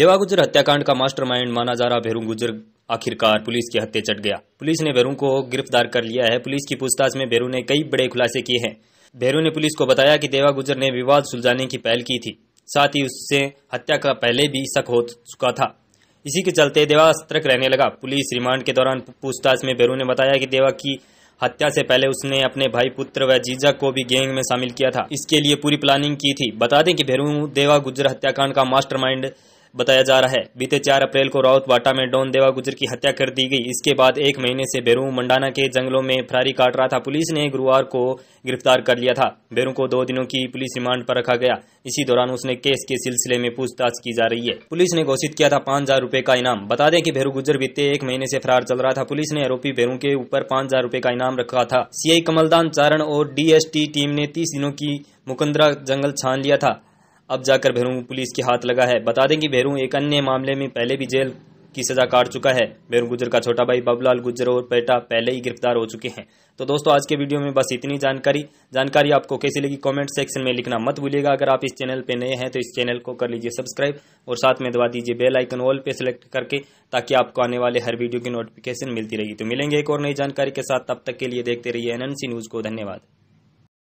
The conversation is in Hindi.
देवा गुजर हत्याकांड का मास्टरमाइंड माना जा रहा भेरू गुजर आखिरकार पुलिस के हत्या चट गया पुलिस ने भेरू को गिरफ्तार कर लिया है पुलिस की पूछताछ में भैरू ने कई बड़े खुलासे किए हैं भैरू ने पुलिस को बताया कि देवा गुजर ने विवाद सुलझाने की पहल की थी साथ ही उससे हत्या का पहले भी शक हो चुका था इसी के चलते देवा सतर्क रहने लगा पुलिस रिमांड के दौरान पूछताछ में भैरू ने बताया कि देवा की हत्या से पहले उसने अपने भाई पुत्र व जीजा को भी गैंग में शामिल किया था इसके लिए पूरी प्लानिंग की थी बता दें कि भेरू देवा गुजर हत्याकांड का मास्टरमाइंड बताया जा रहा है बीते चार अप्रैल को राउत में डोन देवा गुजर की हत्या कर दी गई इसके बाद एक महीने से बेरू मंडाना के जंगलों में फरारी काट रहा था पुलिस ने गुरुवार को गिरफ्तार कर लिया था बेरू को दो दिनों की पुलिस रिमांड पर रखा गया इसी दौरान उसने केस के सिलसिले में पूछताछ की जा रही है पुलिस ने घोषित किया था पाँच हजार रूपए का इनाम बता दें की भेरू गुजर बीते एक महीने ऐसी फरार चल रहा था पुलिस ने आरोपी भेरू के ऊपर पाँच हजार रूपए का इनाम रखा था सीआई कमलदान चारण और डीएसटी टीम ने तीस दिनों की मुकंदरा जंगल छान लिया था अब जाकर भैरू पुलिस के हाथ लगा है बता दें कि भैरू एक अन्य मामले में पहले भी जेल की सजा काट चुका है भैरू गुजर का छोटा भाई बाबूलाल गुजर और पेटा पहले ही गिरफ्तार हो चुके हैं तो दोस्तों आज के वीडियो में बस इतनी जानकारी जानकारी आपको कैसी लगी कमेंट सेक्शन में लिखना मत भूलिएगा अगर आप इस चैनल पर नए हैं तो इस चैनल को कर लीजिए सब्सक्राइब और साथ में दबा दीजिए बेल आइकन ऑल पे सिलेक्ट करके ताकि आपको आने वाले हर वीडियो की नोटिफिकेशन मिलती रहेगी तो मिलेंगे एक और नई जानकारी के साथ तब तक के लिए देखते रहिए एनएनसी न्यूज़ को धन्यवाद